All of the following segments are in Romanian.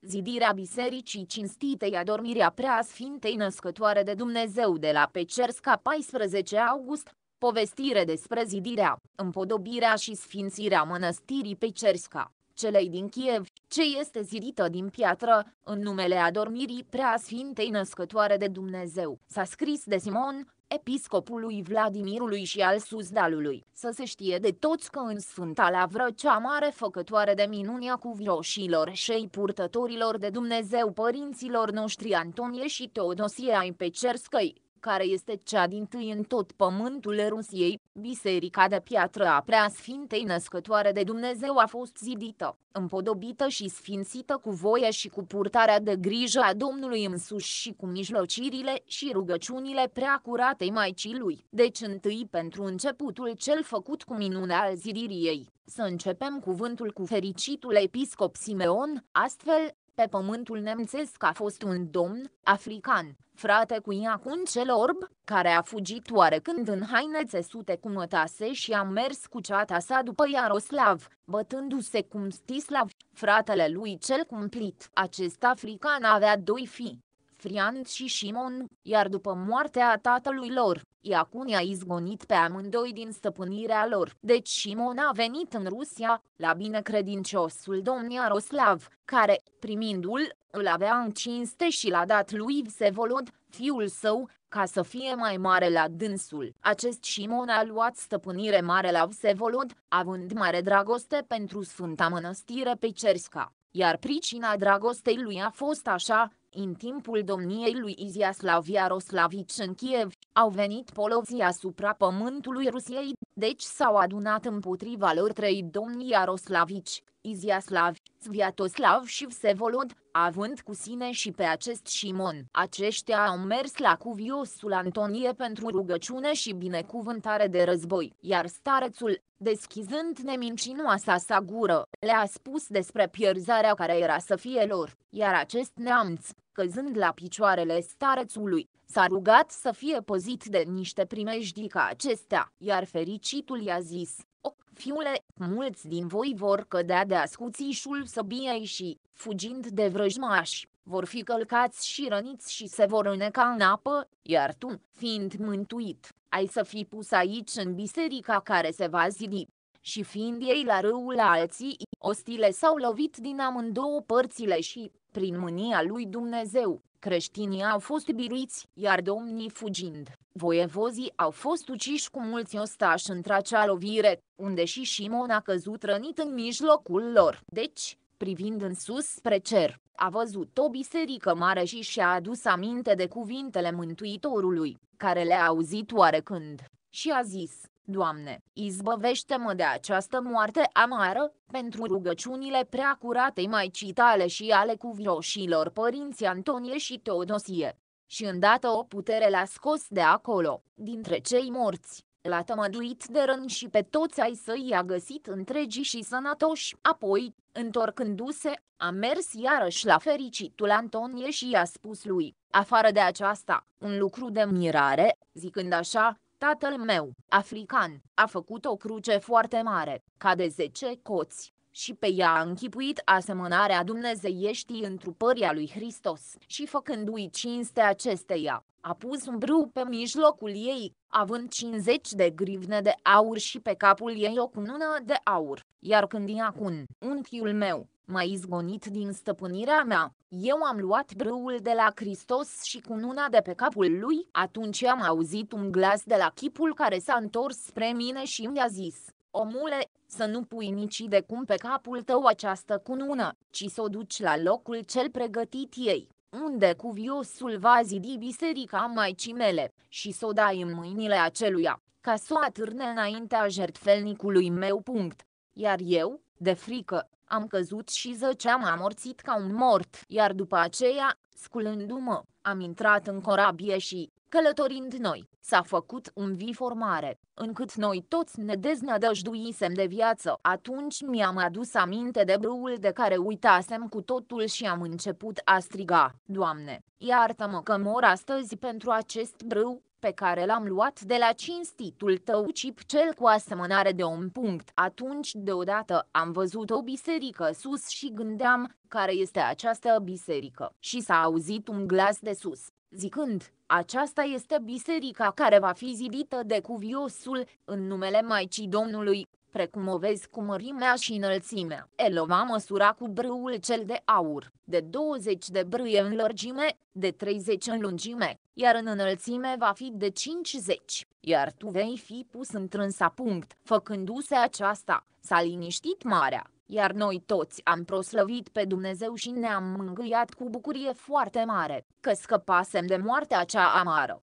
zidirea bisericii cinstitei adormirea prea sfintei născătoare de Dumnezeu de la Pecersca 14 august, povestire despre zidirea, împodobirea și sfințirea mănăstirii Pecersca, celei din Kiev, ce este zidită din piatră, în numele adormirii preasfintei născătoare de Dumnezeu, s-a scris de Simon, episcopului Vladimirului și al Suzdalului. Să se știe de toți că în Sfânta Lavră cea mare făcătoare de minunea vioșilor și purtătorilor de Dumnezeu părinților noștri Antonie și Teodosie ai pe care este cea din tâi în tot pământul Rusiei, biserica de piatră a preasfintei născătoare de Dumnezeu a fost zidită, împodobită și sfințită cu voie și cu purtarea de grijă a Domnului însuși și cu mijlocirile și rugăciunile preacuratei Maicii lui. Deci întâi pentru începutul cel făcut cu minunea al zidiriei. Să începem cuvântul cu fericitul episcop Simeon, astfel, pe pământul nemțesc a fost un domn, african, frate cu Iacun cel orb, care a fugit oarecând în haine țesute cu mătase și a mers cu ceata sa după Iaroslav, bătându-se cum Stislav, fratele lui cel cumplit. Acest african avea doi fii, Friant și Simon, iar după moartea tatălui lor, Iacun i-a izgonit pe amândoi din stăpânirea lor. Deci Simon a venit în Rusia, la binecredinciosul domn Iaroslav, care, primindu-l, îl avea în cinste și l-a dat lui Vsevolod, fiul său, ca să fie mai mare la dânsul. Acest Simon a luat stăpânire mare la Vsevolod, având mare dragoste pentru Sfânta Mănăstire Pecerska. Iar pricina dragostei lui a fost așa, în timpul domniei lui Iziaslav Iaroslavici în Kiev, au venit poloții asupra pământului Rusiei, deci s-au adunat împotriva lor trei domni Iaroslavici, Iziaslav, Sviatoslav și Vsevolod, având cu sine și pe acest Simon. Aceștia au mers la cuviosul Antonie pentru rugăciune și binecuvântare de război, iar starețul, deschizând nemincinoasa sa gură, le-a spus despre pierzarea care era să fie lor, iar acest neamț, căzând la picioarele starețului, s-a rugat să fie păzit de niște primejdi ca acestea, iar fericitul i-a zis, O, fiule, mulți din voi vor cădea de ascuțișul săbiei și, fugind de vrăjmași, vor fi călcați și răniți și se vor îneca în apă, iar tu, fiind mântuit, ai să fii pus aici în biserica care se va zidi. Și fiind ei la râul alții, ostile s-au lovit din amândouă părțile și, prin mânia lui Dumnezeu, creștinii au fost biruiți, iar domnii fugind, voievozii au fost uciși cu mulți ostași într-acea lovire, unde și Simon a căzut rănit în mijlocul lor. Deci, privind în sus spre cer, a văzut o biserică mare și și-a adus aminte de cuvintele Mântuitorului, care le-a auzit oarecând, și a zis, Doamne, izbăvește-mă de această moarte amară, pentru rugăciunile prea curate Maicii tale și ale cuvioșilor părinții Antonie și Teodosie. Și îndată o putere l-a scos de acolo, dintre cei morți, l-a tămăduit de rând și pe toți ai săi i-a găsit întregi și sănătoși, apoi, întorcându-se, a mers iarăși la fericitul Antonie și i-a spus lui, afară de aceasta, un lucru de mirare, zicând așa, Tatăl meu, african, a făcut o cruce foarte mare, ca de zece coți, și pe ea a închipuit asemănarea dumnezeieștii întrupării lui Hristos și făcându-i cinste acesteia, a pus un brâu pe mijlocul ei, având 50 de grivne de aur și pe capul ei o cunună de aur, iar când Iacun, un fiul meu, m a izgonit din stăpânirea mea. Eu am luat brâul de la Hristos și nuna de pe capul lui, atunci am auzit un glas de la chipul care s-a întors spre mine și mi-a zis, omule, să nu pui nici de cum pe capul tău această cunună, ci să o duci la locul cel pregătit ei, unde cuviosul va zidi biserica Maicii mele, și să o dai în mâinile aceluia, ca să o atârne înaintea jertfelnicului meu. Punct. Iar eu, de frică, am căzut și zăceam amorțit ca un mort, iar după aceea, sculându-mă, am intrat în corabie și, călătorind noi, s-a făcut un formare, încât noi toți ne deznădăjduisem de viață. Atunci mi-am adus aminte de brâul de care uitasem cu totul și am început a striga, Doamne, iartă-mă că mor astăzi pentru acest brâu, pe care l-am luat de la cinstitul tău cip cel cu asemănare de un punct. Atunci deodată am văzut o biserică sus și gândeam, care este această biserică? Și s-a auzit un glas de sus, zicând, aceasta este biserica care va fi zidită de cuviosul, în numele Maicii Domnului, precum o vezi cu mărimea și înălțimea. El o va măsura cu brâul cel de aur, de 20 de brâie în lărgime, de 30 în lungime, iar în înălțime va fi de 50, iar tu vei fi pus întrânsa punct. Făcându-se aceasta, s-a liniștit marea, iar noi toți am proslăvit pe Dumnezeu și ne-am mângâiat cu bucurie foarte mare, că scăpasem de moartea cea amară.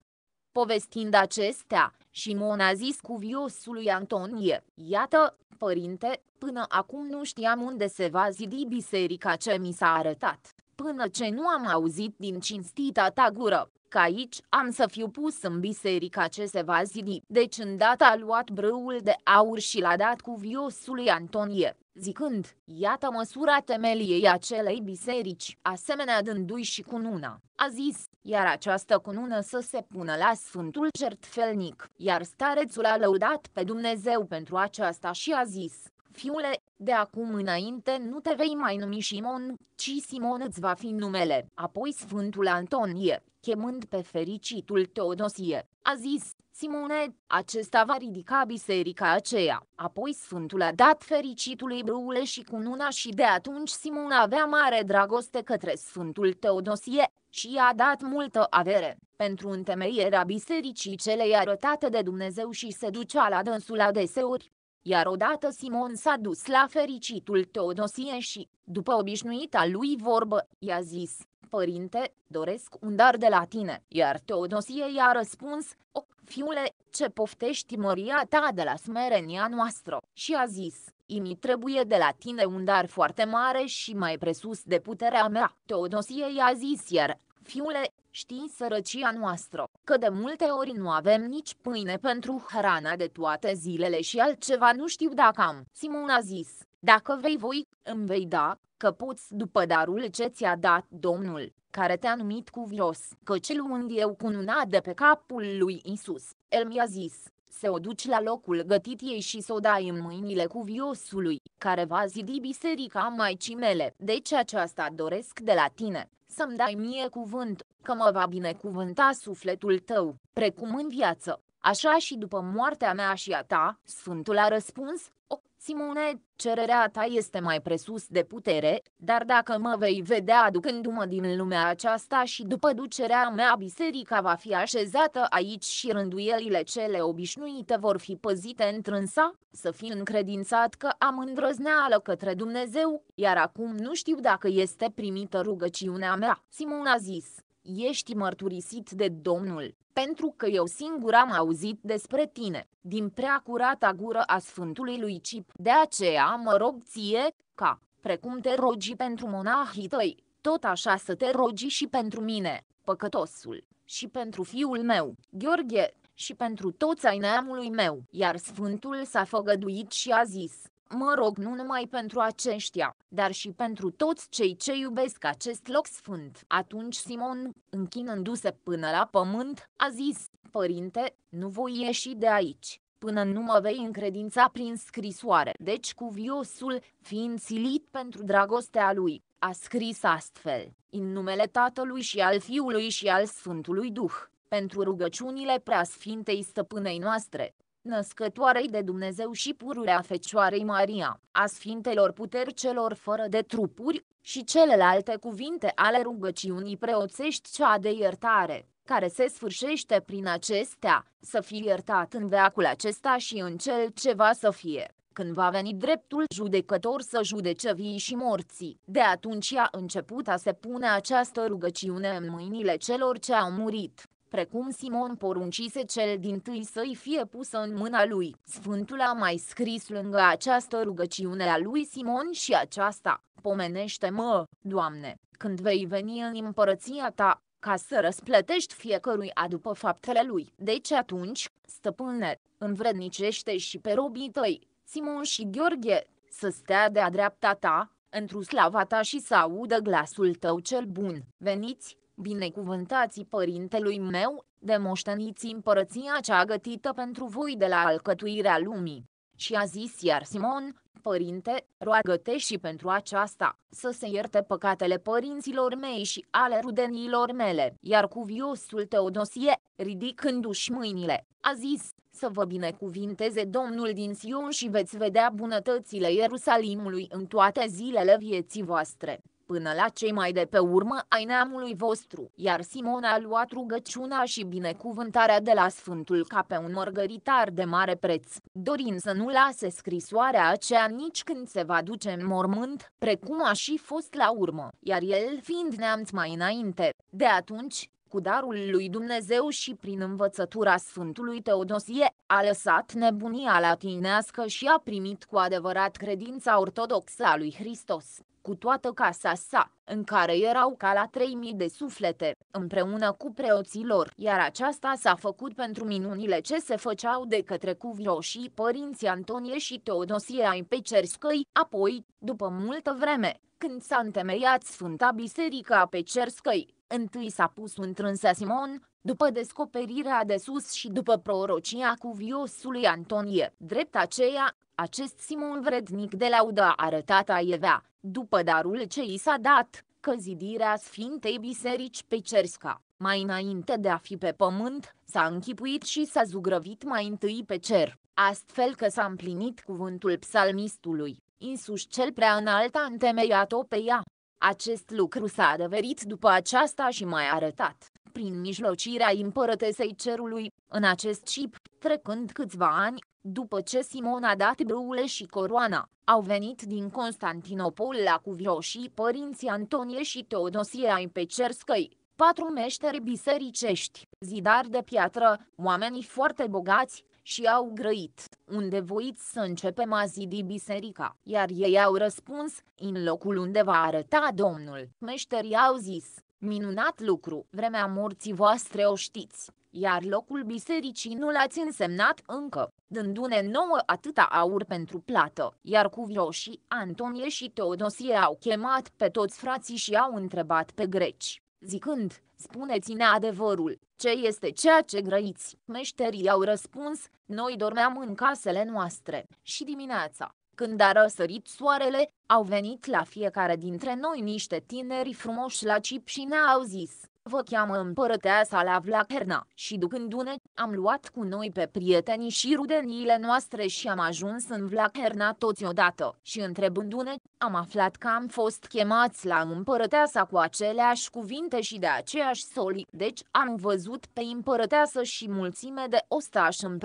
Povestind acestea, Simon a zis cuviosului Antonie, iată, părinte, până acum nu știam unde se va zidi biserica ce mi s-a arătat, până ce nu am auzit din cinstita ta gură, că aici am să fiu pus în biserica ce se va zidi. Deci îndată a luat brâul de aur și l-a dat cuviosului Antonie, zicând, iată măsura temeliei acelei biserici, asemenea dându-i și cununa, a zis, iar această cunună să se pună la Sfântul Jertfelnic, iar starețul a lăudat pe Dumnezeu pentru aceasta și a zis, Fiule, de acum înainte nu te vei mai numi Simon, ci Simon îți va fi numele. Apoi Sfântul Antonie, chemând pe fericitul Teodosie, a zis, Simone, acesta va ridica biserica aceea. Apoi Sfântul a dat fericitului brule și cununa și de atunci Simon avea mare dragoste către Sfântul Teodosie și i-a dat multă avere pentru întemeierea bisericii celei arătate de Dumnezeu și se ducea la dânsul adeseori, iar odată Simon s-a dus la fericitul Teodosie și, după obișnuita lui vorbă, i-a zis, Părinte, doresc un dar de la tine, iar Teodosie i-a răspuns, O, fiule, ce poftești măria ta de la smerenia noastră? Și a zis, Imi trebuie de la tine un dar foarte mare și mai presus de puterea mea. Teodosie i-a zis iar Fiule, știi sărăcia noastră, că de multe ori nu avem nici pâine pentru hrana de toate zilele și altceva nu știu dacă am. Simon a zis, dacă vei voi, îmi vei da, că poți după darul ce ți-a dat Domnul, care te-a numit cu vios, că cel luând eu cu una de pe capul lui Isus, el mi-a zis, „Se o duci la locul gătit ei și să o dai în mâinile cuviosului, care va zidi biserica maicii mele. Deci aceasta doresc de la tine, să-mi dai mie cuvânt, că mă va binecuvânta sufletul tău, precum în viață, așa și după moartea mea și a ta, Sfântul a răspuns, o, Simone, cererea ta este mai presus de putere, dar dacă mă vei vedea aducându-mă din lumea aceasta și după ducerea mea biserica va fi așezată aici și rânduielile cele obișnuite vor fi păzite întrânsa, să fi încredințat că am îndrăzneală către Dumnezeu, iar acum nu știu dacă este primită rugăciunea mea, Simone a zis ești mărturisit de Domnul, pentru că eu singur am auzit despre tine, din prea curata gură a Sfântului lui Cip. De aceea mă rog ție, ca, precum te rogi pentru monahii tăi, tot așa să te rogi și pentru mine, păcătosul, și pentru fiul meu, Gheorghe, și pentru toți ai neamului meu. Iar Sfântul s-a făgăduit și a zis, Mă rog nu numai pentru aceștia, dar și pentru toți cei ce iubesc acest loc sfânt. Atunci Simon, închinându-se până la pământ, a zis, Părinte, nu voi ieși de aici până nu mă vei încredința prin scrisoare. Deci cuviosul, fiind silit pentru dragostea lui, a scris astfel, în numele Tatălui și al Fiului și al Sfântului Duh, pentru rugăciunile preasfintei stăpânei noastre, născătoarei de Dumnezeu și pururea Fecioarei Maria, a Sfintelor Puteri celor fără de trupuri, și celelalte cuvinte ale rugăciunii preoțești cea de iertare, care se sfârșește prin acestea, să fii iertat în veacul acesta și în cel ce va să fie când va veni dreptul judecător să judece vii și morții. De atunci a început a se pune această rugăciune în mâinile celor ce au murit precum Simon poruncise cel din tâi să-i fie pusă în mâna lui. Sfântul a mai scris lângă această rugăciune a lui Simon și aceasta, pomenește-mă, Doamne, când vei veni în împărăția ta, ca să răsplătești fiecăruia după faptele lui. Deci atunci, stăpâne, învrednicește și pe robii tăi, Simon și Gheorghe, să stea de-a dreapta ta, într-o slava ta și să audă glasul tău cel bun. Veniți, binecuvântații părintelui meu, de moșteniți împărăția cea gătită pentru voi de la alcătuirea lumii. Și a zis iar Simon, părinte, roagă-te și pentru aceasta, să se ierte păcatele părinților mei și ale rudenilor mele. Iar cuviosul Teodosie, ridicându-și mâinile, a zis, să vă binecuvinteze Domnul din Sion și veți vedea bunătățile Ierusalimului în toate zilele vieții voastre până la cei mai de pe urmă ai neamului vostru. Iar Simona a luat rugăciunea și binecuvântarea de la Sfântul ca pe un mărgăritar de mare preț, dorind să nu lase scrisoarea aceea nici când se va duce în mormânt, precum a și fost la urmă, iar el fiind neamț mai înainte. De atunci, cu darul lui Dumnezeu și prin învățătura Sfântului Teodosie, a lăsat nebunia latinească și a primit cu adevărat credința ortodoxă a lui Hristos cu toată casa sa, în care erau ca la 3000 de suflete, împreună cu preoților, iar aceasta s-a făcut pentru minunile ce se făceau de către cuvioșii părinții Antonie și Teodosie ai Pecerscăi, apoi, după multă vreme, când s-a întemeiat Sfânta Biserică pe Cerscăi, întâi s-a pus trânsă Simon, după descoperirea de sus și după prorocia cuviosului Antonie. Drept aceea, acest Simon vrednic de laudă a arătat a Evea, după darul ce i s-a dat, că zidirea Sfintei Biserici pe Cersca, mai înainte de a fi pe pământ, s-a închipuit și s-a zugrăvit mai întâi pe cer, astfel că s-a împlinit cuvântul psalmistului. Insuși cel prea înalt a întemeiat-o pe ea. Acest lucru s-a adeverit după aceasta și mai arătat, prin mijlocirea împărătesei cerului, în acest cip, trecând câțiva ani, după ce Simon a dat brâule și coroana, au venit din Constantinopol la cuvioșii și părinții Antonie și Teodosie ai pe Cerscăi, patru meșteri bisericești, zidari de piatră, oamenii foarte bogați, și au grăit, unde voiți să începem a zidi biserica, iar ei au răspuns, în locul unde va arăta Domnul. Meșterii au zis, minunat lucru, vremea morții voastre o știți, iar locul bisericii nu l-ați însemnat încă, dându-ne nouă atâta aur pentru plată, iar cu și Antonie și Teodosie au chemat pe toți frații și au întrebat pe greci, zicând, spuneți-ne adevărul, ce este ceea ce grăiți? Meșterii au răspuns, noi dormeam în casele noastre și dimineața. Când a răsărit soarele, au venit la fiecare dintre noi niște tineri frumoși la cip și ne-au zis, vă cheamă împărăteasa la Vlaherna și ducându-ne, am luat cu noi pe prietenii și rudeniile noastre și am ajuns în Vlaherna toți odată și întrebându-ne, am aflat că am fost chemați la împărăteasa cu aceleași cuvinte și de aceeași soli, deci am văzut pe împărăteasă și mulțime de ostași în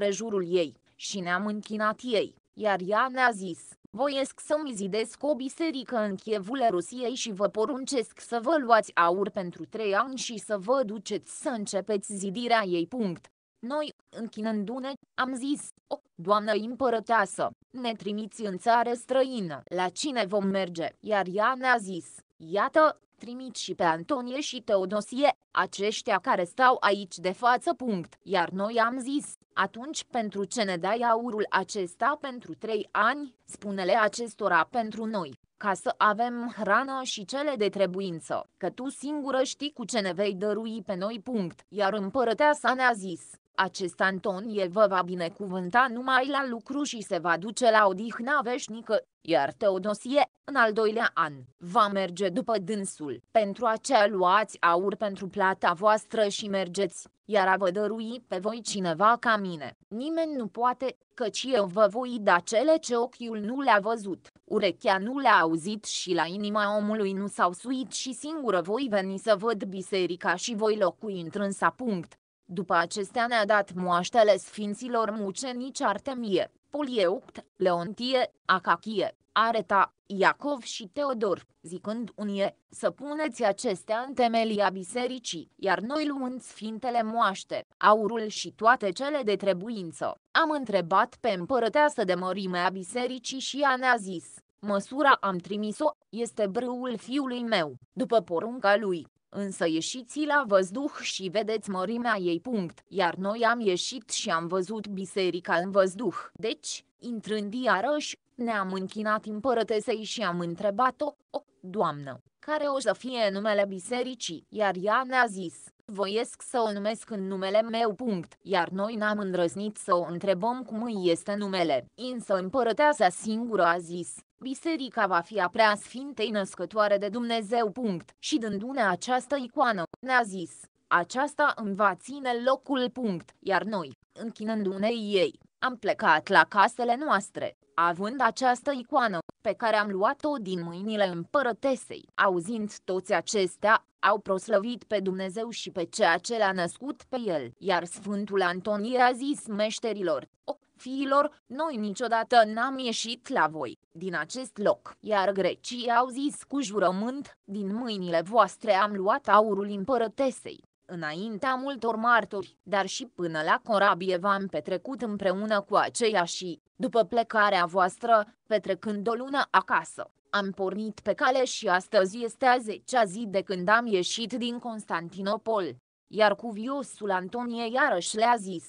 ei și ne-am închinat ei, iar ea ne-a zis, Voiesc să-mi zidesc o biserică în Chievul Rusiei și vă poruncesc să vă luați aur pentru trei ani și să vă duceți să începeți zidirea ei. Punct. Noi, închinându-ne, am zis, o, Doamnă împărăteasă, ne trimiți în țară străină, la cine vom merge? Iar ea ne-a zis, iată, trimit și pe Antonie și Teodosie, aceștia care stau aici de față. Punct. Iar noi am zis, atunci pentru ce ne dai aurul acesta pentru trei ani, spune-le acestora pentru noi ca să avem hrană și cele de trebuință, că tu singură știi cu ce ne vei dărui pe noi punct, iar sa ne-a zis, acest Anton el vă va binecuvânta numai la lucru și se va duce la odihna veșnică, iar Teodosie, în al doilea an, va merge după dânsul. Pentru aceea luați aur pentru plata voastră și mergeți, iar a vă dărui pe voi cineva ca mine. Nimeni nu poate, căci eu vă voi da cele ce ochiul nu le-a văzut, urechea nu le-a auzit și la inima omului nu s-au suit și singură voi veni să văd biserica și voi locui într-însa punct. După acestea ne-a dat moaștele sfinților mucenici Artemie, Polieuct, Leontie, Acachie, Areta, Iacov și Teodor, zicând unie, să puneți acestea în temelia bisericii, iar noi luând sfintele moaște, aurul și toate cele de trebuință. Am întrebat pe împărăteasă de mărimea bisericii și ea ne-a zis, măsura am trimis-o, este brâul fiului meu, după porunca lui, însă ieșiți la văzduh și vedeți mărimea ei. Punct. Iar noi am ieșit și am văzut biserica în văzduh. Deci, intrând iarăși, ne-am închinat împărătesei și am întrebat-o, o, doamnă, care o să fie numele bisericii, iar ea ne-a zis, voiesc să o numesc în numele meu. Punct. Iar noi n-am îndrăznit să o întrebăm cum îi este numele. Însă împărăteasa singură a zis, Biserica va fi a prea sfintei născătoare de Dumnezeu. Punct. Și dându-ne această icoană, ne-a zis, aceasta îmi va ține locul. Punct. Iar noi, închinându-ne ei, am plecat la casele noastre, având această icoană, pe care am luat-o din mâinile împărătesei. Auzind toți acestea, au proslăvit pe Dumnezeu și pe ceea ce l-a născut pe el. Iar Sfântul Antonie a zis meșterilor, o, fiilor, noi niciodată n-am ieșit la voi din acest loc. Iar grecii au zis cu jurământ, din mâinile voastre am luat aurul împărătesei înaintea multor martori, dar și până la corabie v-am petrecut împreună cu aceia și, după plecarea voastră, petrecând o lună acasă. Am pornit pe cale și astăzi este a zecea zi de când am ieșit din Constantinopol. Iar cuviosul Antonie iarăși le-a zis,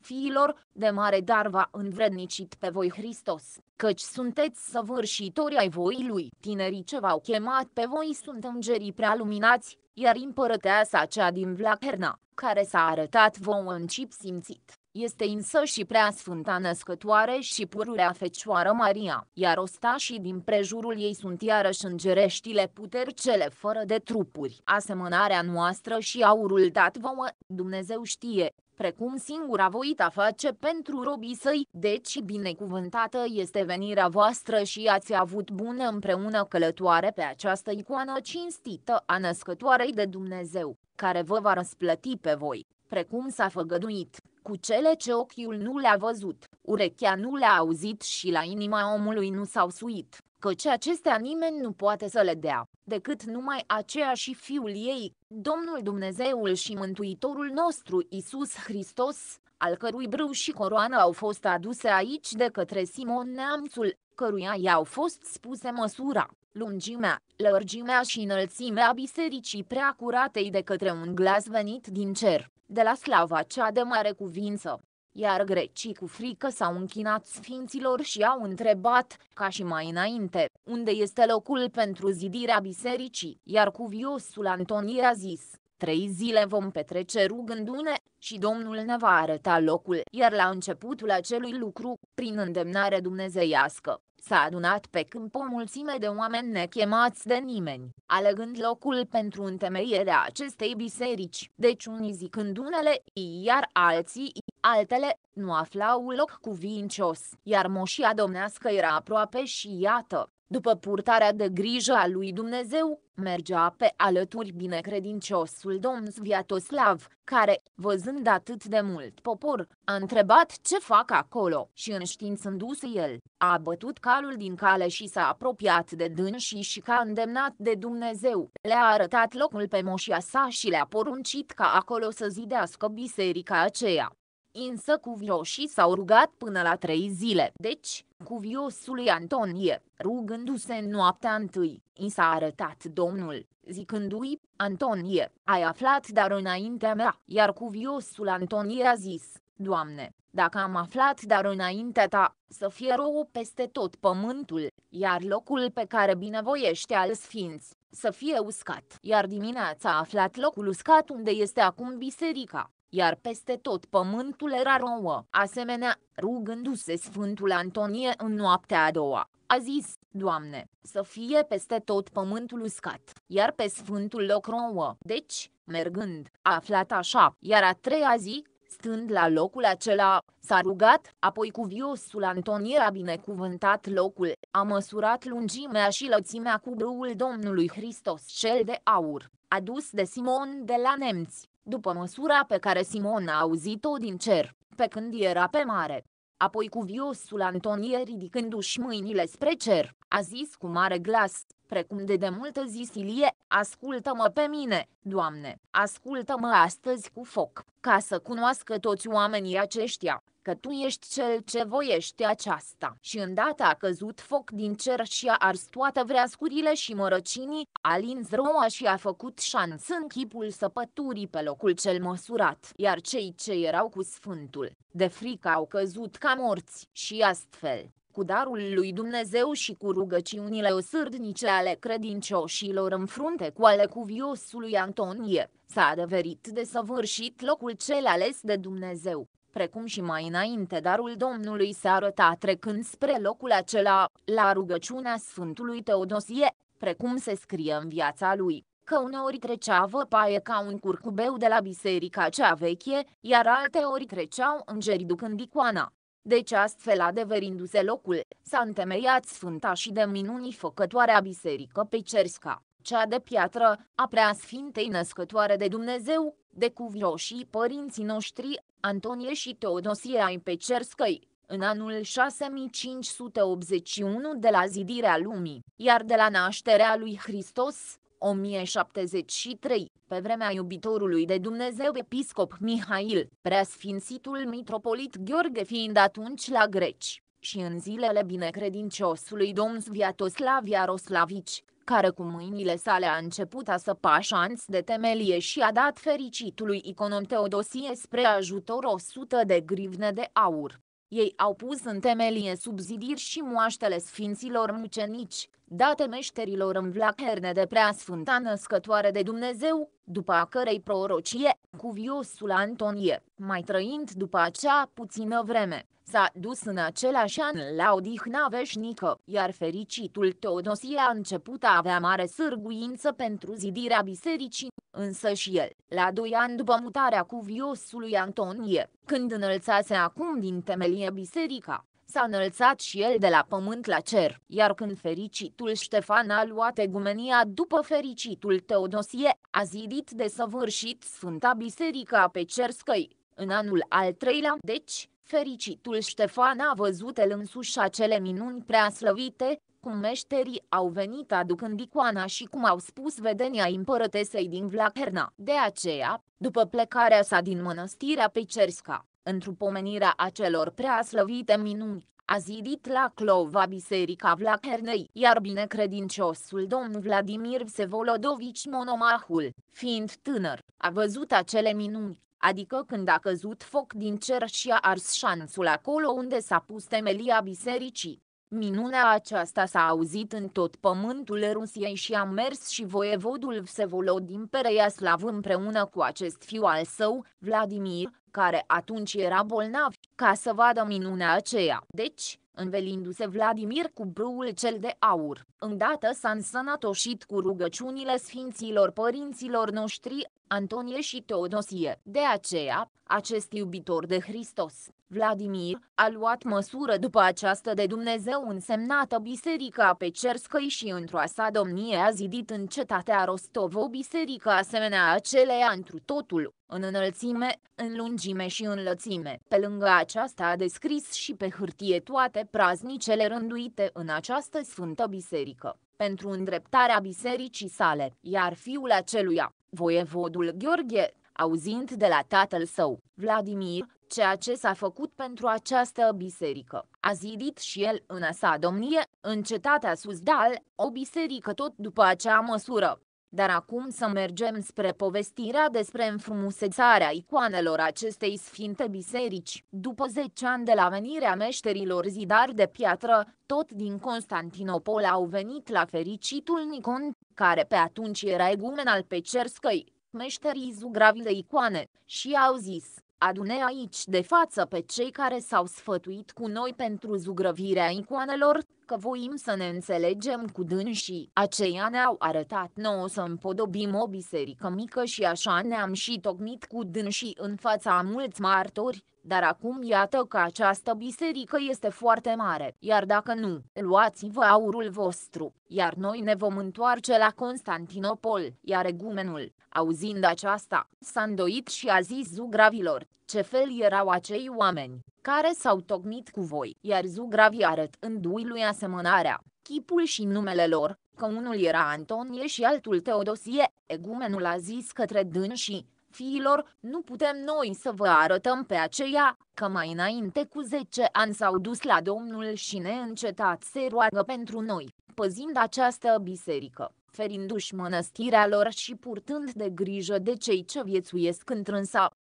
fiilor, de mare dar va învrednicit pe voi Hristos, căci sunteți săvârșitori ai voii lui. Tinerii ce v-au chemat pe voi sunt îngerii prealuminați, iar iar împărăteasa cea din Vlacherna, care s-a arătat vouă în chip simțit, este însă și prea sfânta născătoare și pururea Fecioară Maria, iar ostașii din prejurul ei sunt iarăși îngereștile puteri cele fără de trupuri. Asemănarea noastră și aurul dat vouă, Dumnezeu știe, precum singura voita face pentru robii săi, deci binecuvântată este venirea voastră și ați avut bună împreună călătoare pe această icoană cinstită a născătoarei de Dumnezeu, care vă va răsplăti pe voi, precum s-a făgăduit, cu cele ce ochiul nu le-a văzut, urechea nu le-a auzit și la inima omului nu s-au suit căci acestea nimeni nu poate să le dea, decât numai aceea și Fiul ei, Domnul Dumnezeul și Mântuitorul nostru Isus Hristos, al cărui brâu și coroană au fost aduse aici de către Simon Neamțul, căruia i-au fost spuse măsura, lungimea, lărgimea și înălțimea bisericii prea curatei de către un glas venit din cer, de la slava cea de mare cuvință iar grecii cu frică s-au închinat sfinților și au întrebat, ca și mai înainte, unde este locul pentru zidirea bisericii, iar cuviosul Antonie a zis, Trei zile vom petrece rugându-ne și Domnul ne va arăta locul, iar la începutul acelui lucru, prin îndemnare dumnezeiască, s-a adunat pe câmp o mulțime de oameni nechemați de nimeni, alegând locul pentru întemeierea acestei biserici, deci unii zicând unele, iar alții altele nu aflau loc cuvincios, iar moșia domnească era aproape și iată, după purtarea de grijă a lui Dumnezeu, mergea pe alături binecredinciosul domn Sviatoslav, care, văzând atât de mult popor, a întrebat ce fac acolo și înștiințându-se el, a bătut calul din cale și s-a apropiat de dânsii și ca îndemnat de Dumnezeu, le-a arătat locul pe moșia sa și le-a poruncit ca acolo să zidească biserica aceea însă cuvioșii s-au rugat până la trei zile. Deci, cuviosului Antonie, rugându-se în noaptea întâi, i s-a arătat Domnul, zicându-i, Antonie, ai aflat dar înaintea mea, iar cuviosul Antonie a zis, Doamne, dacă am aflat dar înaintea ta, să fie rouă peste tot pământul, iar locul pe care binevoiește al sfinți, să fie uscat. Iar dimineața a aflat locul uscat unde este acum biserica iar peste tot pământul era rouă. Asemenea, rugându-se Sfântul Antonie în noaptea a doua, a zis, Doamne, să fie peste tot pământul uscat, iar pe Sfântul loc rouă. Deci, mergând, a aflat așa, iar a treia zi, stând la locul acela, s-a rugat, apoi cu viosul Antonie a binecuvântat locul, a măsurat lungimea și lățimea cu brâul Domnului Hristos cel de aur, adus de Simon de la nemți, după măsura pe care Simon a auzit-o din cer, pe când era pe mare. Apoi cuviosul Antonie ridicându-și mâinile spre cer, a zis cu mare glas, precum de demultă zi Silie, ascultă-mă pe mine, Doamne, ascultă-mă astăzi cu foc, ca să cunoască toți oamenii aceștia, că Tu ești Cel ce voiește aceasta. Și îndată a căzut foc din cer și a ars toate vreascurile și mărăcinii, a lins roa și a făcut șanț în chipul săpăturii pe locul cel măsurat, iar cei ce erau cu sfântul, de frică au căzut ca morți și astfel, cu darul lui Dumnezeu și cu rugăciunile osârdnice ale credincioșilor în frunte cu ale cuviosului Antonie, s-a adeverit de săvârșit locul cel ales de Dumnezeu, precum și mai înainte darul Domnului s-a arătat trecând spre locul acela, la rugăciunea Sfântului Teodosie, precum se scrie în viața lui că uneori trecea văpaie ca un curcubeu de la biserica cea veche, iar alteori treceau îngeri ducând icoana. Deci astfel adeverindu-se locul, s-a întemeiat sfânta și de minunii făcătoarea biserică pe Cersca, cea de piatră, a preasfintei născătoare de Dumnezeu, de cuvioșii părinții noștri, Antonie și Teodosie ai pe Cerscăi, în anul 6581 de la zidirea lumii, iar de la nașterea lui Hristos, 1073, pe vremea iubitorului de Dumnezeu episcop Mihail, preasfințitul mitropolit Gheorghe fiind atunci la greci, și în zilele binecredinciosului domn Sviatoslav Iaroslavici, care cu mâinile sale a început a săpa șanți de temelie și a dat fericitului iconom Teodosie spre ajutor 100 de grivne de aur. Ei au pus în temelie subzidiri și moaștele sfinților mucenici, date meșterilor în vlacherne de preasfânta născătoare de Dumnezeu, după a cărei prorocie, cuviosul Antonie, mai trăind după acea puțină vreme, s-a dus în același an la odihna veșnică, iar fericitul Teodosie a început a avea mare sârguință pentru zidirea bisericii, însă și el, la doi ani după mutarea cuviosului Antonie, când înălțase acum din temelie biserica, s-a înălțat și el de la pământ la cer, iar când fericitul Ștefan a luat egumenia după fericitul Teodosie, a zidit de săvârșit Sfânta Biserica pe Cerscăi, în anul al treilea, deci, Fericitul Ștefan a văzut el însuși acele minuni prea slăvite, cum meșterii au venit aducând icoana și cum au spus vedenia împărătesei din Vlacherna. De aceea, după plecarea sa din mănăstirea Pecerska, într pomenirea acelor prea slăvite minuni, a zidit la Clova Biserica Vlachernei, iar binecredinciosul domn Vladimir Vsevolodovici Monomahul, fiind tânăr, a văzut acele minuni, adică când a căzut foc din cer și a ars șanțul acolo unde s-a pus temelia bisericii. Minunea aceasta s-a auzit în tot pământul Rusiei și a mers și voievodul Vsevolodin Pereiaslav împreună cu acest fiu al său, Vladimir, care atunci era bolnav, ca să vadă minunea aceea. Deci, învelindu-se Vladimir cu brâul cel de aur, îndată s-a însănătoșit cu rugăciunile sfinților părinților noștri, Antonie și Teodosie. De aceea, acest iubitor de Hristos, Vladimir, a luat măsură după această de Dumnezeu însemnată biserica pe Cerscăi și într-o sa domnie a zidit în cetatea Rostov o biserică asemenea acelea întru totul, în înălțime, în lungime și în lățime. Pe lângă aceasta a descris și pe hârtie toate praznicele rânduite în această sfântă biserică pentru îndreptarea bisericii sale, iar fiul aceluia, Voievodul Gheorghe, auzind de la tatăl său, Vladimir, ceea ce s-a făcut pentru această biserică. A zidit și el în sa domnie, în cetatea Suzdal, o biserică tot după acea măsură. Dar acum să mergem spre povestirea despre înfrumusețarea icoanelor acestei sfinte biserici. După 10 ani de la venirea meșterilor zidari de piatră, tot din Constantinopol au venit la fericitul Nicon, care pe atunci era egumen al Pecerscăi, meșterii zugravi de icoane, și au zis, adune aici de față pe cei care s-au sfătuit cu noi pentru zugrăvirea icoanelor, că voim să ne înțelegem cu dânsii. Aceia ne-au arătat nouă să împodobim o biserică mică și așa ne-am și tocmit cu dânsii în fața mulți martori, dar acum iată că această biserică este foarte mare, iar dacă nu, luați-vă aurul vostru, iar noi ne vom întoarce la Constantinopol, iar egumenul, auzind aceasta, s-a îndoit și a zis zugravilor, ce fel erau acei oameni, care s-au tocmit cu voi, iar zugravii arătându-i lui asemănarea, chipul și numele lor, că unul era Antonie și altul Teodosie, egumenul a zis către dânsii, Fiilor, nu putem noi să vă arătăm pe aceea, că mai înainte cu 10 ani s-au dus la Domnul și neîncetat se roagă pentru noi, păzind această biserică, ferindu-și mănăstirea lor și purtând de grijă de cei ce viețuiesc într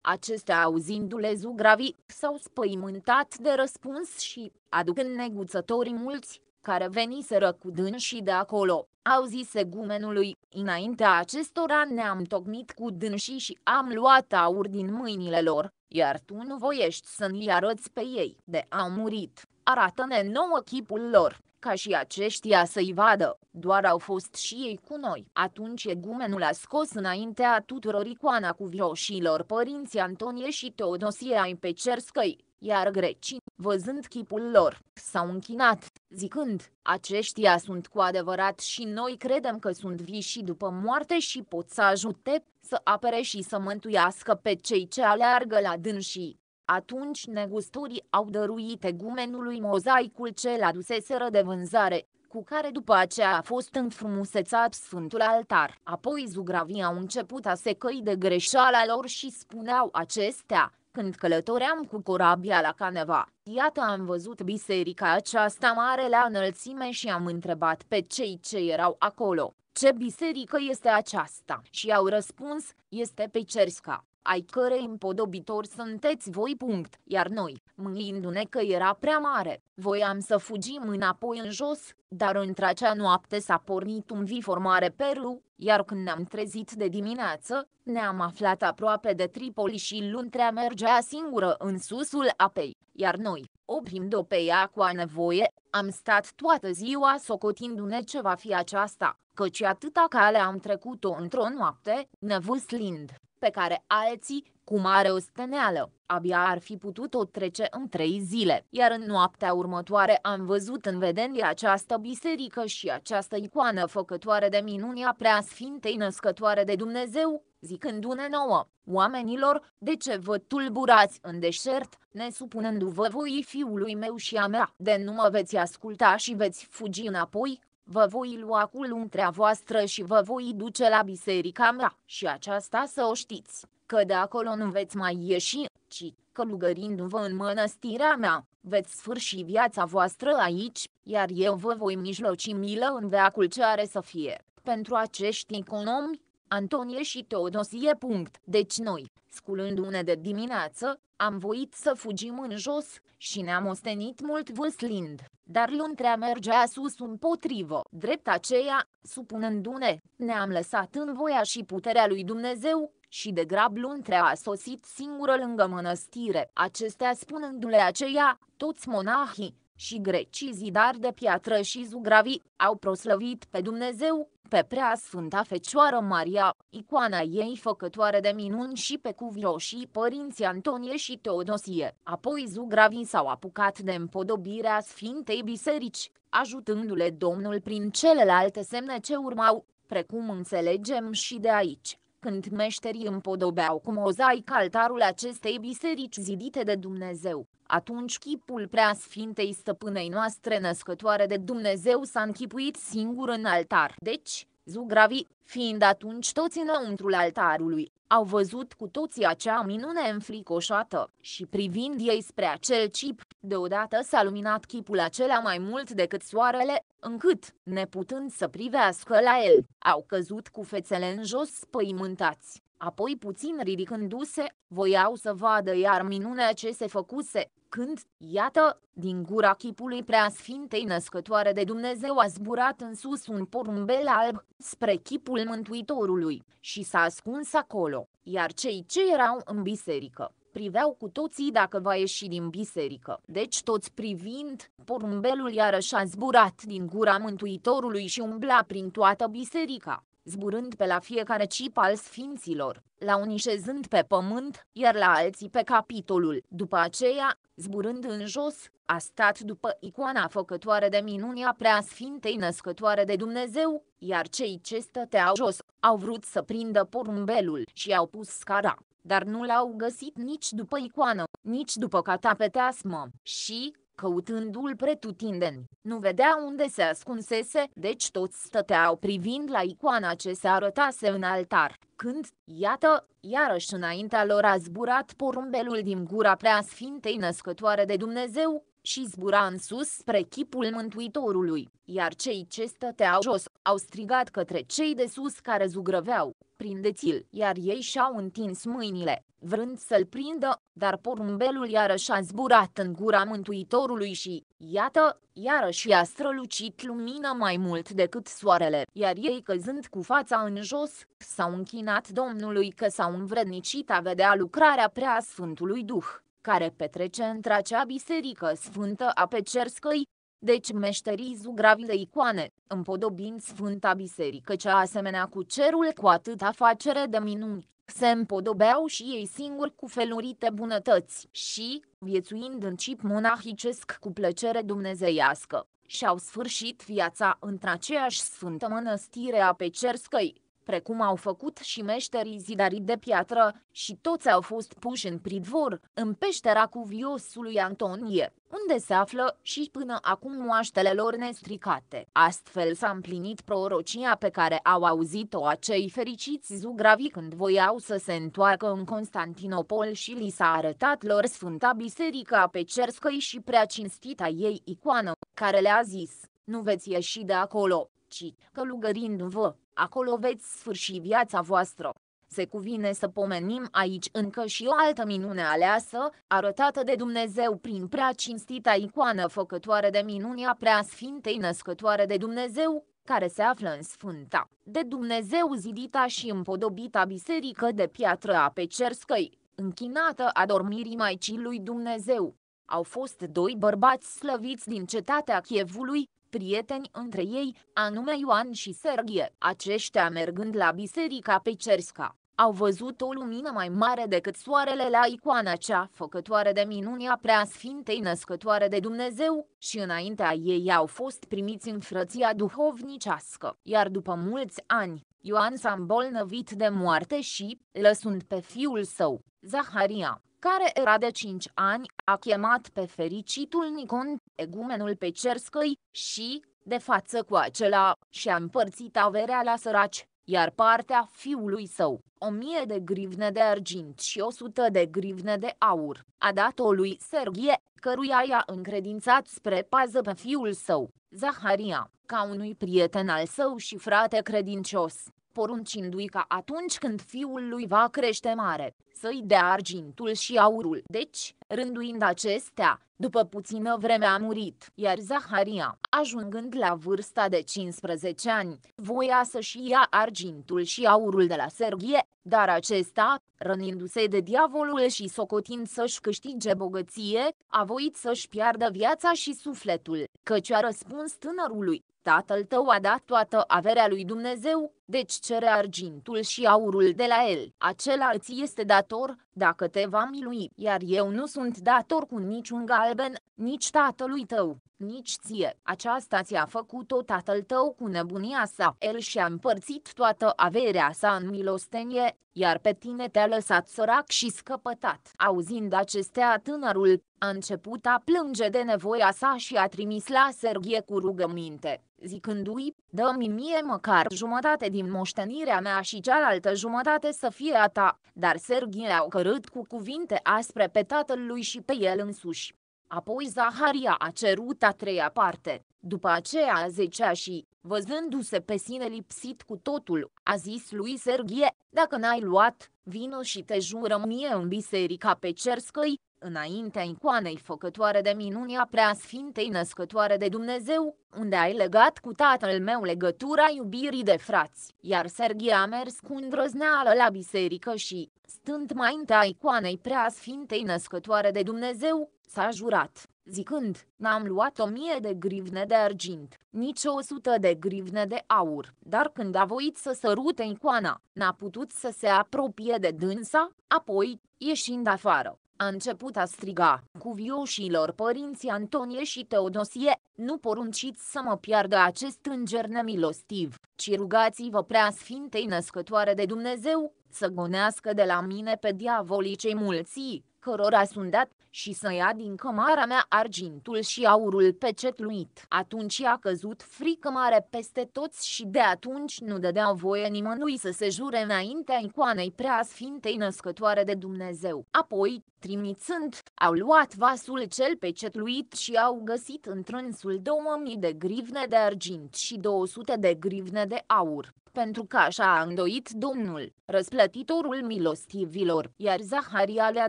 Acestea auzindu-le zugravi, s-au spăimântat de răspuns și, aducând neguțătorii mulți, care veniseră cu dânsii de acolo, au zis egumenului, înaintea acestora ne-am tocmit cu dânsii și am luat aur din mâinile lor, iar tu nu voiești să ni arăți pe ei de au murit, arată-ne nouă chipul lor, ca și aceștia să-i vadă, doar au fost și ei cu noi. Atunci egumenul a scos înaintea tuturor icoana cu vioșilor părinții Antonie și Teodosie ai pe cerscăi, iar grecii văzând chipul lor, s-au închinat, zicând, aceștia sunt cu adevărat și noi credem că sunt vii și după moarte și pot să ajute, să apere și să mântuiască pe cei ce aleargă la dânsii. Atunci negustorii au dăruit egumenului mozaicul ce l-aduseseră de vânzare, cu care după aceea a fost înfrumusețat Sfântul Altar. Apoi zugravii au început a se căi de greșeala lor și spuneau acestea, când călătoream cu corabia la Caneva, iată am văzut biserica aceasta mare la înălțime și am întrebat pe cei ce erau acolo, ce biserică este aceasta? Și au răspuns, este pe Cerska, ai cărei împodobitori sunteți voi. Punct. Iar noi, mâindu-ne că era prea mare. Voiam să fugim înapoi în jos, dar într-acea noapte s-a pornit un vifor mare pe râu, iar când ne-am trezit de dimineață, ne-am aflat aproape de Tripoli și luntrea mergea singură în susul apei, iar noi, oprind o pe ea cu a nevoie, am stat toată ziua socotindu-ne ce va fi aceasta, căci atâta cale am trecut-o într-o noapte, nevâslind, pe care alții, cu mare osteneală, abia ar fi putut o trece în trei zile, iar în noaptea următoare am văzut în vedenie această biserică și această icoană făcătoare de prea preasfintei născătoare de Dumnezeu, zicându-ne nouă, oamenilor, de ce vă tulburați în deșert, nesupunându-vă voi fiului meu și a mea, de nu mă veți asculta și veți fugi înapoi, vă voi lua cu luntrea voastră și vă voi duce la biserica mea, și aceasta să o știți că de acolo nu veți mai ieși, ci călugărindu-vă în mănăstirea mea, veți sfârși viața voastră aici, iar eu vă voi mijloci milă în veacul ce are să fie. Pentru acești economi, Antonie și Teodosie. Punct. Deci noi, sculându-ne de dimineață, am voit să fugim în jos și ne-am ostenit mult vâslind, dar luntrea mergea sus împotrivă. Drept aceea, supunându-ne, ne-am lăsat în voia și puterea lui Dumnezeu, și de grab luntre a sosit singură lângă mănăstire, acestea spunându-le aceia: toți monahii, și grecii zidari de piatră și zugravi, au proslăvit pe Dumnezeu, pe prea Sfânta Fecioară Maria, icoana ei făcătoare de minuni și pe cuvioșii părinții Antonie și Teodosie. Apoi zugravii s-au apucat de împodobirea Sfintei Biserici, ajutându-le Domnul prin celelalte semne ce urmau, precum înțelegem și de aici când meșterii împodobeau cu mozaic altarul acestei biserici zidite de Dumnezeu, atunci chipul preasfintei stăpânei noastre născătoare de Dumnezeu s-a închipuit singur în altar. Deci, zugravi, fiind atunci toți înăuntrul altarului, au văzut cu toții acea minune înfricoșată, și privind ei spre acel cip, deodată s-a luminat chipul acela mai mult decât soarele, încât, neputând să privească la el, au căzut cu fețele în jos spăimântați. Apoi puțin ridicându-se, voiau să vadă iar minunea ce se făcuse, când, iată, din gura chipului preasfintei născătoare de Dumnezeu a zburat în sus un porumbel alb, spre chipul Mântuitorului, și s-a ascuns acolo, iar cei ce erau în biserică priveau cu toții dacă va ieși din biserică. Deci toți privind, porumbelul iarăși a zburat din gura Mântuitorului și umbla prin toată biserica zburând pe la fiecare cip al sfinților, la unii șezând pe pământ, iar la alții pe capitolul. După aceea, zburând în jos, a stat după icoana făcătoare de minunia a preasfintei născătoare de Dumnezeu, iar cei ce stăteau jos au vrut să prindă porumbelul și au pus scara, dar nu l-au găsit nici după icoană, nici după catapeteasmă și, căutându-l pretutindeni. Nu vedea unde se ascunsese, deci toți stăteau privind la icoana ce se arătase în altar. Când, iată, iarăși înaintea lor a zburat porumbelul din gura prea sfintei născătoare de Dumnezeu, și zbura în sus spre chipul Mântuitorului, iar cei ce stăteau jos au strigat către cei de sus care zugrăveau, prindeți-l, iar ei și-au întins mâinile, vrând să-l prindă, dar porumbelul iarăși a zburat în gura Mântuitorului și, iată, iarăși i-a strălucit lumină mai mult decât soarele, iar ei căzând cu fața în jos, s-au închinat Domnului că s-au învrednicit a vedea lucrarea prea Sfântului Duh care petrece într-acea biserică sfântă a Pecerscăi, deci meșterii zugravile icoane, împodobind Sfânta Biserică cea asemenea cu cerul cu atâta facere de minuni, se împodobeau și ei singuri cu felurite bunătăți și, viețuind în cip monahicesc cu plăcere dumnezeiască, și-au sfârșit viața într-aceeași sfântă mănăstire a Pecerscăi precum au făcut și meșterii zidarii de piatră, și toți au fost puși în pridvor, în peștera cuviosului Antonie, unde se află și până acum moaștele lor nestricate. Astfel s-a împlinit prorocia pe care au auzit-o acei fericiți zugravi când voiau să se întoarcă în Constantinopol și li s-a arătat lor Sfânta biserică pe Cerskăi și prea cinstita ei icoană, care le-a zis, nu veți ieși de acolo, ci călugărindu-vă, acolo veți sfârși viața voastră. Se cuvine să pomenim aici încă și o altă minune aleasă, arătată de Dumnezeu prin prea cinstita icoană făcătoare de minunea prea sfintei născătoare de Dumnezeu, care se află în Sfânta, de Dumnezeu zidita și împodobita biserică de piatră a Pecerscăi, închinată adormirii Maicii lui Dumnezeu. Au fost doi bărbați slăviți din cetatea Chievului, prieteni între ei, anume Ioan și Serghie, aceștia mergând la biserica Cersca, au văzut o lumină mai mare decât soarele la icoana cea făcătoare de a preasfintei născătoare de Dumnezeu, și înaintea ei au fost primiți în frăția duhovnicească, iar după mulți ani, Ioan s-a îmbolnăvit de moarte și, lăsând pe fiul său, Zaharia, care era de 5 ani, a chemat pe fericitul Nicon, egumenul pe Cerscăi, și, de față cu acela, și-a împărțit averea la săraci, iar partea fiului său, o mie de grivne de argint și o sută de grivne de aur, a dat-o lui Serghie, căruia i-a încredințat spre pază pe fiul său, Zaharia, ca unui prieten al său și frate credincios poruncindu-i ca atunci când fiul lui va crește mare, să-i dea argintul și aurul. Deci, rânduind acestea, după puțină vreme a murit, iar Zaharia, ajungând la vârsta de 15 ani, voia să-și ia argintul și aurul de la Serghie, dar acesta, rănindu-se de diavolul și socotind să-și câștige bogăție, a voit să-și piardă viața și sufletul, căci a răspuns tânărului, tatăl tău a dat toată averea lui Dumnezeu deci cere argintul și aurul de la el. Acela ți este dator, dacă te va milui, iar eu nu sunt dator cu niciun galben, nici tatălui tău, nici ție. Aceasta ți-a făcut-o tatăl tău cu nebunia sa. El și-a împărțit toată averea sa în milostenie, iar pe tine te-a lăsat sărac și scăpătat. Auzind acestea, tânărul a început a plânge de nevoia sa și a trimis la Serghie cu rugăminte, zicându-i, dă-mi mie măcar jumătate din din moștenirea mea și cealaltă jumătate să fie a ta, dar Serghii a cărât cu cuvinte aspre pe tatăl lui și pe el însuși. Apoi Zaharia a cerut a treia parte. După aceea a zecea și, văzându-se pe sine lipsit cu totul, a zis lui Serghie, dacă n-ai luat, vină și te jură mie în biserica pe cerscăi, înaintea icoanei făcătoare de minuni a preasfintei născătoare de Dumnezeu, unde ai legat cu tatăl meu legătura iubirii de frați. Iar Serghie a mers cu îndrăzneală la biserică și, stând mai întâi icoanei preasfintei născătoare de Dumnezeu, s-a jurat, zicând, n-am luat o mie de grivne de argint, nici o sută de grivne de aur, dar când a voit să sărute icoana, n-a putut să se apropie de dânsa, apoi, ieșind afară, a început a striga cuvioșilor părinții Antonie și Teodosie, nu porunciți să mă piardă acest înger nemilostiv, ci rugați-vă prea sfintei născătoare de Dumnezeu, să gonească de la mine pe diavolii cei mulții, cărora sunt dat, și să ia din cămara mea argintul și aurul pecetluit. Atunci a căzut frică mare peste toți și de atunci nu dădea voie nimănui să se jure înaintea icoanei prea sfintei născătoare de Dumnezeu. Apoi, trimițând, au luat vasul cel pecetluit și au găsit întrânsul 2000 de grivne de argint și 200 de grivne de aur, pentru că așa a îndoit Domnul, răsplătitorul milostivilor, iar Zaharia le-a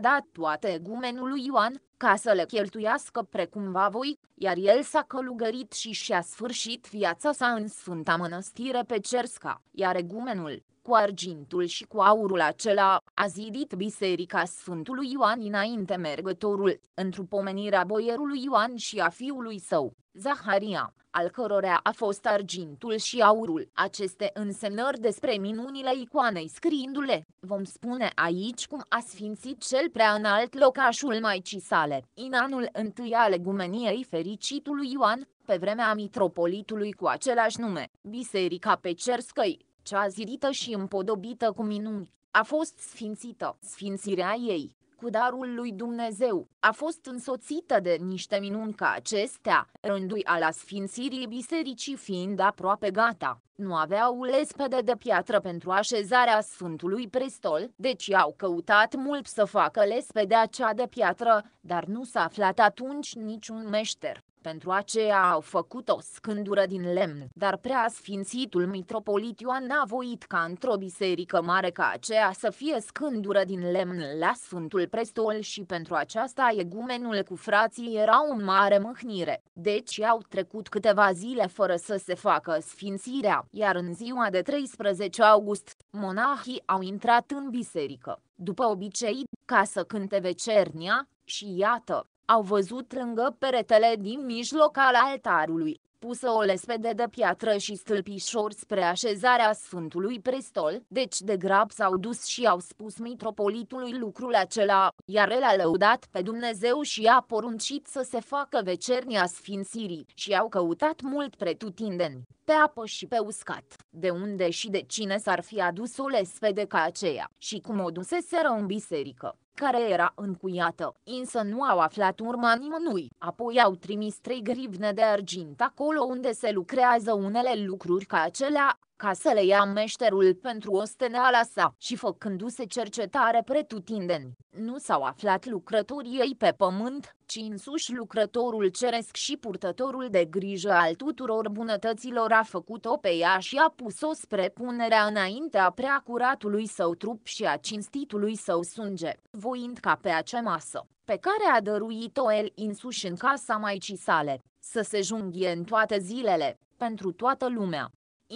dat toate gumenului Ioan, ca să le cheltuiască precum va voi, iar el s-a călugărit și și-a sfârșit viața sa în Sfânta Mănăstire pe Cersca, iar egumenul, cu argintul și cu aurul acela, a zidit biserica Sfântului Ioan înainte mergătorul, într-o pomenire a boierului Ioan și a fiului său. Zaharia, al cărora a fost argintul și aurul, aceste însemnări despre minunile icoanei scriindu-le, vom spune aici cum a sfințit cel prea înalt locașul Maicii sale. În anul întâi al egumeniei fericitului Ioan, pe vremea mitropolitului cu același nume, biserica pe Cerscăi, cea zidită și împodobită cu minuni, a fost sfințită. Sfințirea ei, cu darul lui Dumnezeu, a fost însoțită de niște minuni ca acestea, rândul ala sfințirii bisericii fiind aproape gata. Nu aveau lespede de piatră pentru așezarea Sfântului Prestol, deci au căutat mult să facă lespedea cea de piatră, dar nu s-a aflat atunci niciun meșter. Pentru aceea au făcut o scândură din lemn, dar prea sfințitul mitropolit Ioan a voit ca într-o biserică mare ca aceea să fie scândură din lemn la Sfântul Prestol și pentru aceasta egumenul cu frații era o mare mâhnire, deci au trecut câteva zile fără să se facă sfințirea, iar în ziua de 13 august, monahii au intrat în biserică, după obicei, ca să cânte vecernia, și iată, au văzut lângă peretele din mijloc al altarului, pusă o lespede de piatră și stâlpișor spre așezarea Sfântului Prestol, deci de grab s-au dus și au spus mitropolitului lucrul acela, iar el a lăudat pe Dumnezeu și a poruncit să se facă vecernia sfințirii și au căutat mult pretutindeni, pe apă și pe uscat, de unde și de cine s-ar fi adus o lespede ca aceea și cum o duseseră în biserică care era încuiată, însă nu au aflat urma nimănui. Apoi au trimis trei grivne de argint acolo unde se lucrează unele lucruri ca acelea, ca să le ia meșterul pentru osteneala sa și făcându-se cercetare pretutindeni, nu s-au aflat lucrătorii ei pe pământ, ci însuși lucrătorul ceresc și purtătorul de grijă al tuturor bunătăților a făcut-o pe ea și a pus-o spre punerea înaintea preacuratului său trup și a cinstitului său sânge, voind ca pe acea masă, pe care a dăruit-o el însuși în casa maicii sale, să se junghie în toate zilele, pentru toată lumea,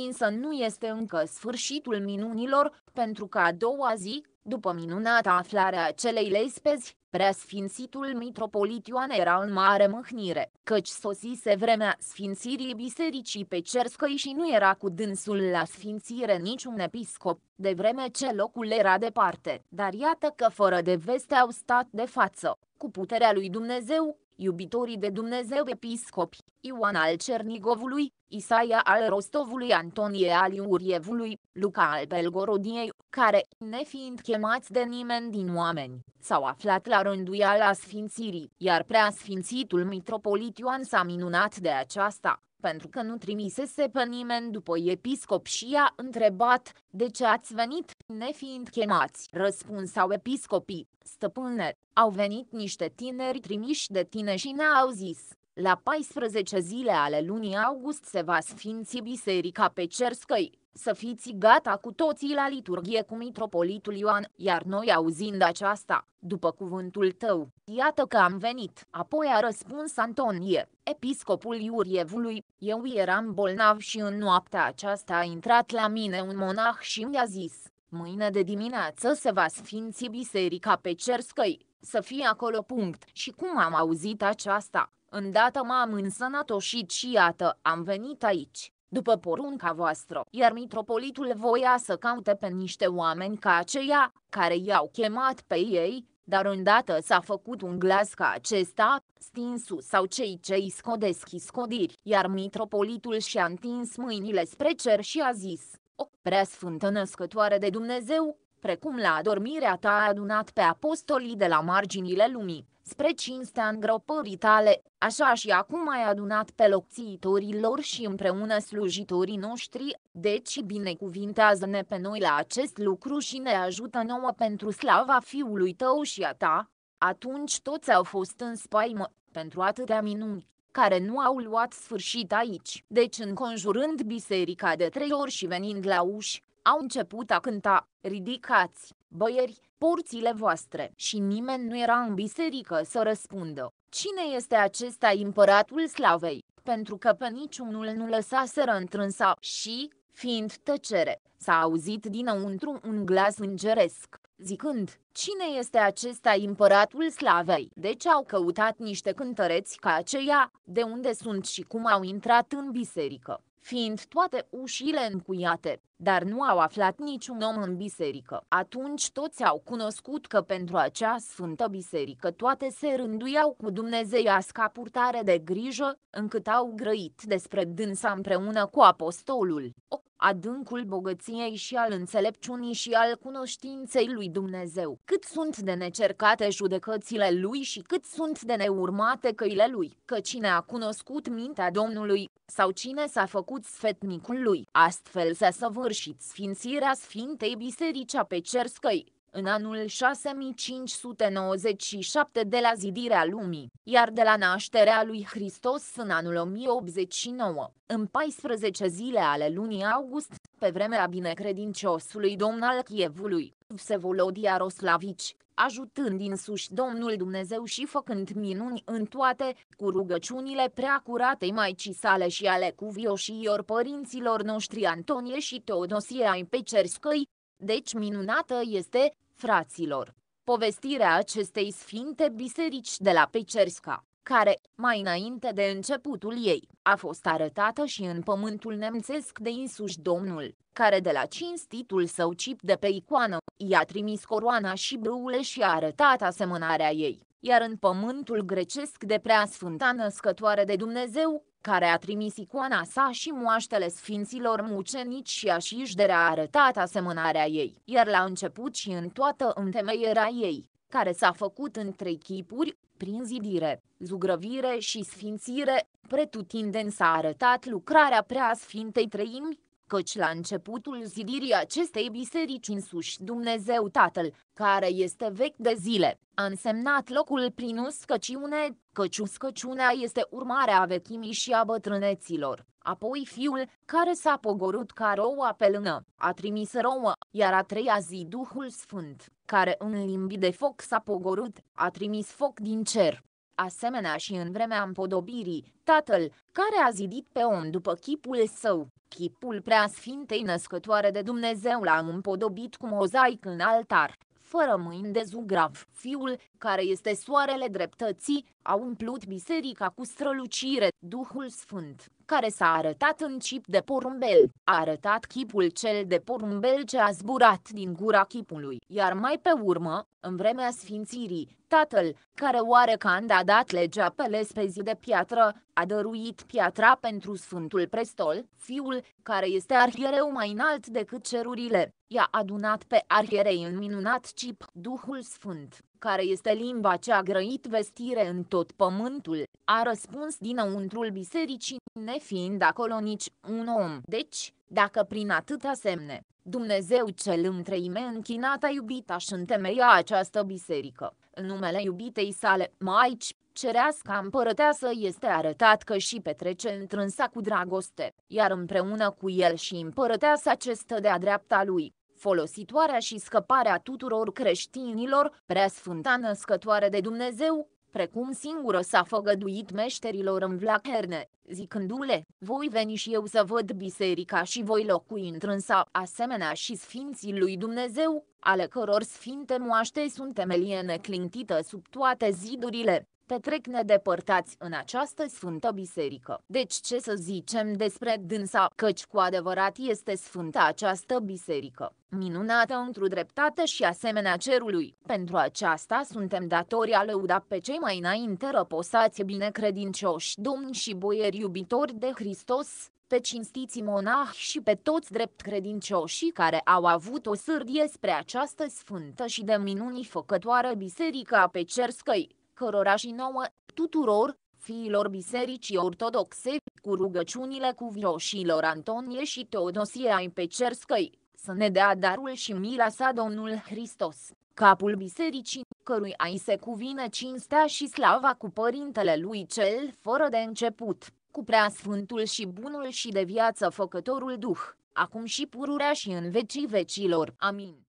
Însă nu este încă sfârșitul minunilor, pentru că a doua zi, după minunata aflare a celei lespezi, preasfințitul mitropolit Ioan era în mare mâhnire, căci sosise vremea sfințirii bisericii pe Cerscăi și nu era cu dânsul la sfințire niciun episcop, de vreme ce locul era departe. Dar iată că fără de veste au stat de față, cu puterea lui Dumnezeu, iubitorii de Dumnezeu episcopi, Ioan al Cernigovului, Isaia al Rostovului Antonie al Iurievului, Luca al Belgorodiei, care, nefiind chemați de nimeni din oameni, s-au aflat la rânduiala sfințirii, iar preasfințitul mitropolit Ioan s-a minunat de aceasta, pentru că nu trimisese pe nimeni după episcop și i-a întrebat, de ce ați venit, nefiind chemați? Răspunsau episcopii, stăpâne, au venit niște tineri trimiși de tine și ne-au zis, la 14 zile ale lunii august se va sfinți biserica pe Cerscăi, să fiți gata cu toții la liturghie cu mitropolitul Ioan, iar noi auzind aceasta, după cuvântul tău, iată că am venit. Apoi a răspuns Antonie, episcopul Iurievului, eu eram bolnav și în noaptea aceasta a intrat la mine un monah și mi-a zis, mâine de dimineață se va sfinți biserica pe Cerscăi, să fie acolo punct. Și cum am auzit aceasta, îndată m-am însănătoșit și iată, am venit aici după porunca voastră, iar mitropolitul voia să caute pe niște oameni ca aceia, care i-au chemat pe ei, dar îndată s-a făcut un glas ca acesta, stinsu sau cei ce îi scodesc iscodiri, iar mitropolitul și-a întins mâinile spre cer și a zis, O, prea sfântă născătoare de Dumnezeu, precum la adormirea ta a adunat pe apostolii de la marginile lumii, spre cinstea îngropării tale, așa și acum ai adunat pe locțiitorilor și împreună slujitorii noștri, deci binecuvintează-ne pe noi la acest lucru și ne ajută nouă pentru slava fiului tău și a ta. Atunci toți au fost în spaimă, pentru atâtea minuni, care nu au luat sfârșit aici. Deci înconjurând biserica de trei ori și venind la uși, au început a cânta, ridicați, Băieri, porțile voastre! Și nimeni nu era în biserică să răspundă. Cine este acesta împăratul slavei? Pentru că pe niciunul nu lăsaseră întrânsa și, fiind tăcere, s-a auzit dinăuntru un glas îngeresc, zicând, Cine este acesta împăratul slavei? Deci au căutat niște cântăreți ca aceia, de unde sunt și cum au intrat în biserică fiind toate ușile încuiate, dar nu au aflat niciun om în biserică. Atunci toți au cunoscut că pentru acea sfântă biserică toate se rânduiau cu dumnezeiasca purtare de grijă, încât au grăit despre dânsa împreună cu apostolul. O adâncul bogăției și al înțelepciunii și al cunoștinței lui Dumnezeu, cât sunt de necercate judecățile lui și cât sunt de neurmate căile lui, că cine a cunoscut mintea Domnului, sau cine s-a făcut sfetnicul lui, astfel s-a săvârșit sfințirea Sfintei Biserici pe cerscăi în anul 6597 de la zidirea lumii, iar de la nașterea lui Hristos în anul 1089, în 14 zile ale lunii august, pe vremea binecredinciosului domn al Chievului, Vsevolodia Roslavici, ajutând insuși Domnul Dumnezeu și făcând minuni în toate, cu rugăciunile prea curatei Maicii sale și ale cuvioșilor părinților noștri Antonie și Teodosie ai Pecerscăi, deci minunată este, Fraților, povestirea acestei sfinte biserici de la Pecerska, care, mai înainte de începutul ei, a fost arătată și în pământul nemțesc de insuși Domnul, care de la cinstitul său cip de pe icoană, i-a trimis coroana și brâule și a arătat asemănarea ei, iar în pământul grecesc de preasfânta născătoare de Dumnezeu, care a trimis icoana sa și moaștele sfinților mucenici și așișderea a arătat asemănarea ei, iar la început și în toată întemeierea ei, care s-a făcut în trei chipuri, prin zidire, zugrăvire și sfințire, pretutindeni s-a arătat lucrarea prea sfintei treimi, căci la începutul zidirii acestei biserici însuși Dumnezeu Tatăl, care este vechi de zile, a însemnat locul prin uscăciune, căci uscăciunea este urmarea vechimii și a bătrâneților. Apoi fiul, care s-a pogorut ca roua pe lână, a trimis roua, iar a treia zi Duhul Sfânt, care în limbi de foc s-a pogorut, a trimis foc din cer asemenea și în vremea împodobirii, Tatăl, care a zidit pe om după chipul său, chipul preasfintei născătoare de Dumnezeu l-a împodobit cu mozaic în altar, fără mâini de zugrav. Fiul, care este soarele dreptății, a umplut biserica cu strălucire, Duhul Sfânt, care s-a arătat în chip de porumbel, a arătat chipul cel de porumbel ce a zburat din gura chipului, iar mai pe urmă, în vremea sfințirii, tatăl, care oarecând a dat legea pe lespezi de piatră, a dăruit piatra pentru Sfântul Prestol, fiul, care este arhiereu mai înalt decât cerurile, i-a adunat pe arhierei în minunat cip Duhul Sfânt, care este limba ce a grăit vestire în tot pământul, a răspuns dinăuntrul bisericii, nefiind acolo nici un om. Deci, dacă prin atâtea semne, Dumnezeu cel întreime închinat a iubit și întemeia această biserică, în numele iubitei sale, Maici, cerească împărăteasă este arătat că și petrece întrânsa cu dragoste, iar împreună cu el și împărăteasa stă de-a dreapta lui, folositoarea și scăparea tuturor creștinilor, preasfânta născătoare de Dumnezeu, precum singură s-a făgăduit meșterilor în vlacherne, zicându-le, voi veni și eu să văd biserica și voi locui într-însa asemenea și sfinții lui Dumnezeu, ale căror sfinte moaște sunt temelie neclintită sub toate zidurile, petrec nedepărtați în această sfântă biserică. Deci ce să zicem despre dânsa, căci cu adevărat este sfântă această biserică, minunată într-o dreptate și asemenea cerului. Pentru aceasta suntem datori a lăuda pe cei mai înainte răposați binecredincioși domni și boieri iubitori de Hristos, pe cinstiții monahi și pe toți drept credincioșii care au avut o sârdie spre această sfântă și de minunii făcătoare biserica pe cerscăi, cărora și nouă, tuturor, fiilor bisericii ortodoxe, cu rugăciunile vioșilor Antonie și Teodosie ai pe cerscăi, să ne dea darul și mila sa Domnul Hristos, capul bisericii, cărui ai se cuvine cinstea și slava cu părintele lui cel fără de început cu preasfântul și bunul și de viață făcătorul Duh, acum și pururea și în vecii vecilor. Amin.